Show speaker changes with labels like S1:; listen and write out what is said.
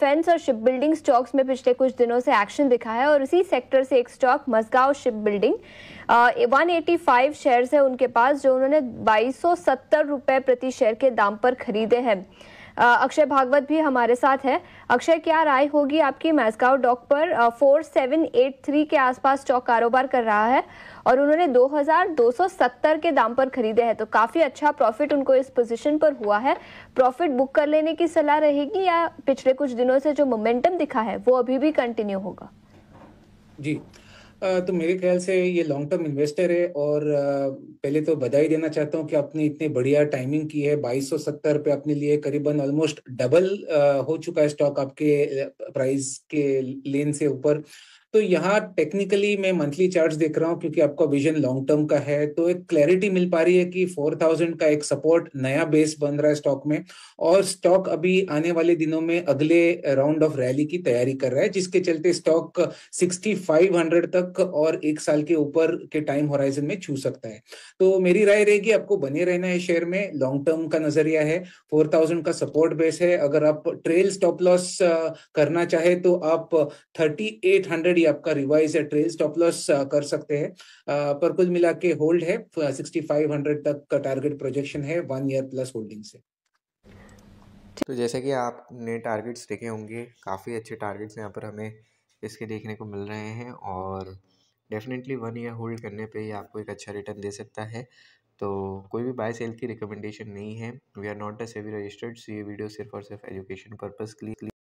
S1: defence और ship building stocks में पिछले कुछ दिनों से एक्शन दिखा है और उसी सेक्टर से एक stock Mazagon ship building one eighty five share है उनके पास जो उन्होंने बाईस सौ सत्तर रुपए प्रति शेयर के दाम पर खरीदे हैं अक्षय भागवत भी हमारे साथ है अक्षय क्या राय होगी आपकी मैसगांव डॉक पर फोर सेवन एट थ्री के आसपास स्टॉक कारोबार कर रहा है और उन्होंने 2270 के दाम पर खरीदे हैं तो काफ़ी अच्छा प्रॉफिट उनको इस पोजीशन पर हुआ है प्रॉफिट बुक कर लेने की सलाह रहेगी या पिछले कुछ दिनों से जो मोमेंटम दिखा है वो अभी भी कंटिन्यू होगा
S2: जी तो मेरे ख्याल से ये लॉन्ग टर्म इन्वेस्टर है और पहले तो बधाई देना चाहता हूँ कि आपने इतनी बढ़िया टाइमिंग की है बाईस सौ सत्तर पे अपने लिए करीबन ऑलमोस्ट डबल हो चुका है स्टॉक आपके प्राइस के लेन से ऊपर तो यहाँ टेक्निकली मैं मंथली चार्ज देख रहा हूँ क्योंकि आपका विजन लॉन्ग टर्म का है तो एक क्लैरिटी मिल पा रही है कि 4000 का एक सपोर्ट नया बेस बन रहा है स्टॉक में और स्टॉक अभी आने वाले दिनों में अगले राउंड ऑफ रैली की तैयारी कर रहा है जिसके चलते स्टॉक 6500 तक और एक साल के ऊपर के टाइम होराइजन में छू सकता है तो मेरी राय रहेगी आपको बने रहना है शेयर में लॉन्ग टर्म का नजरिया है फोर का सपोर्ट बेस है अगर आप ट्रेल स्टॉप लॉस करना चाहे तो आप थर्टी एट हंड्रेड आपका रिवाइज या ट्रेल स्टॉप लॉस कर सकते हैं uh, पर कुल मिला के होल्ड है सिक्सटी फाइव हंड्रेड तक का टारगेट प्रोजेक्शन है वन ईयर प्लस होल्डिंग से
S3: तो जैसे कि आपने टारगेट्स देखे होंगे काफ़ी अच्छे टारगेट्स यहाँ पर हमें इसके देखने को मिल रहे हैं और डेफिनेटली वन ईयर होल्ड करने पे ही आपको एक अच्छा रिटर्न दे सकता है तो कोई भी बाय सेल की रिकमेंडेशन नहीं है वी आर नॉट अ सेवी रजिस्टर्ड ये वीडियो सिर्फ और सिर्फ एजुकेशन पर्पज़ के लिए